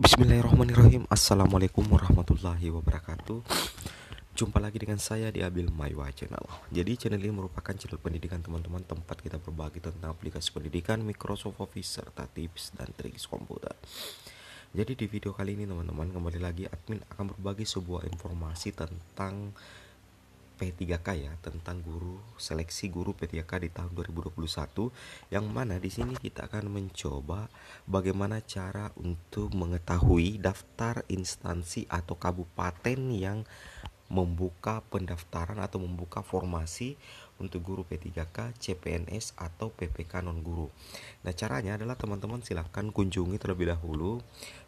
Bismillahirrahmanirrahim Assalamualaikum warahmatullahi wabarakatuh Jumpa lagi dengan saya di Abil Maywa Channel Jadi channel ini merupakan channel pendidikan teman-teman Tempat kita berbagi tentang aplikasi pendidikan Microsoft Office serta tips dan trik komputer Jadi di video kali ini teman-teman Kembali lagi admin akan berbagi sebuah informasi tentang P3K ya tentang guru seleksi guru P3K di tahun 2021 yang mana di sini kita akan mencoba bagaimana cara untuk mengetahui daftar instansi atau kabupaten yang membuka pendaftaran atau membuka formasi untuk guru P3K, CPNS atau PPK non guru. Nah, caranya adalah teman-teman silahkan kunjungi terlebih dahulu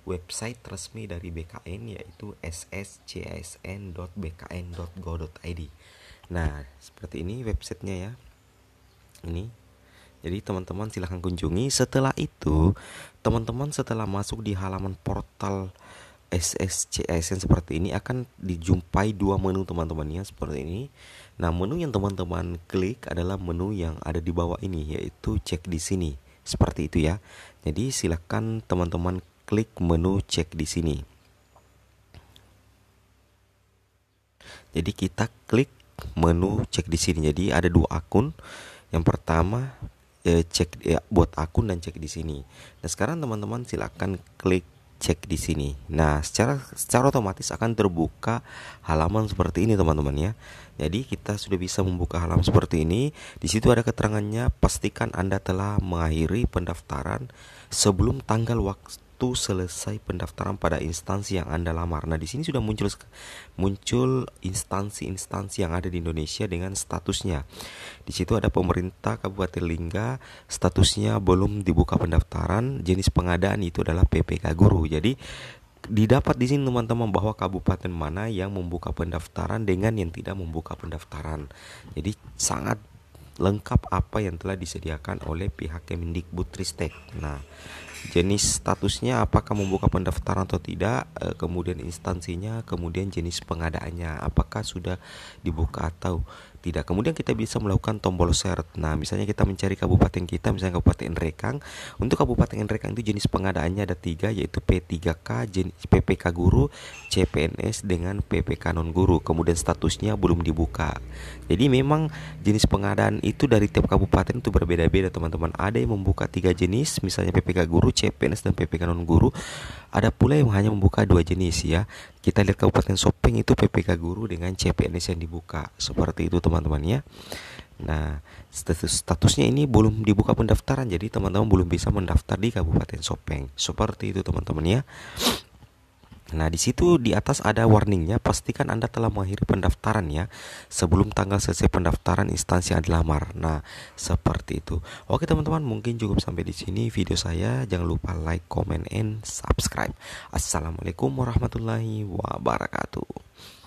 website resmi dari BKN yaitu sscsn.bkn.go.id. Nah, seperti ini websitenya ya. Ini jadi teman-teman silahkan kunjungi. Setelah itu, teman-teman setelah masuk di halaman portal SSC ASN seperti ini akan dijumpai dua menu teman teman ya seperti ini. Nah, menu yang teman-teman klik adalah menu yang ada di bawah ini yaitu cek di sini. Seperti itu ya. Jadi silakan teman-teman klik menu cek di sini. Jadi kita klik menu cek di sini. Jadi ada dua akun. Yang pertama eh, cek eh, buat akun dan cek di sini. Nah, sekarang teman-teman silakan klik cek di sini. Nah, secara secara otomatis akan terbuka halaman seperti ini, teman-teman ya. Jadi, kita sudah bisa membuka halaman seperti ini. Di situ ada keterangannya, pastikan Anda telah mengakhiri pendaftaran sebelum tanggal waktu waktu selesai pendaftaran pada instansi yang Anda lamar. Nah, di sini sudah muncul muncul instansi-instansi yang ada di Indonesia dengan statusnya. Di situ ada pemerintah Kabupaten Lingga, statusnya belum dibuka pendaftaran, jenis pengadaan itu adalah PPK guru. Jadi didapat di sini teman-teman bahwa kabupaten mana yang membuka pendaftaran dengan yang tidak membuka pendaftaran. Jadi sangat lengkap apa yang telah disediakan oleh pihak Kemendikbud Tristek. Nah, jenis statusnya apakah membuka pendaftaran atau tidak, eh, kemudian instansinya, kemudian jenis pengadaannya apakah sudah dibuka atau tidak. Kemudian kita bisa melakukan tombol search. Nah, misalnya kita mencari kabupaten kita, misalnya Kabupaten Rekang. Untuk Kabupaten Rekang itu jenis pengadaannya ada tiga, yaitu P3K, jenis PPK guru, CPNS dengan PPK non guru. Kemudian statusnya belum dibuka. Jadi memang jenis pengadaan itu dari tiap kabupaten itu berbeda-beda teman-teman. Ada yang membuka tiga jenis, misalnya PPK guru, CPNS dan PPK non guru ada pula yang hanya membuka dua jenis ya. Kita lihat Kabupaten Sopeng itu PPK guru dengan CPNS yang dibuka. Seperti itu teman-teman ya. Nah, status statusnya ini belum dibuka pendaftaran jadi teman-teman belum bisa mendaftar di Kabupaten Sopeng. Seperti itu teman-teman ya. Nah, di situ di atas ada warningnya, pastikan Anda telah mengakhiri pendaftaran ya sebelum tanggal selesai pendaftaran instansi yang dilamar Nah, seperti itu. Oke, teman-teman, mungkin cukup sampai di sini video saya. Jangan lupa like, comment and subscribe. Assalamualaikum warahmatullahi wabarakatuh.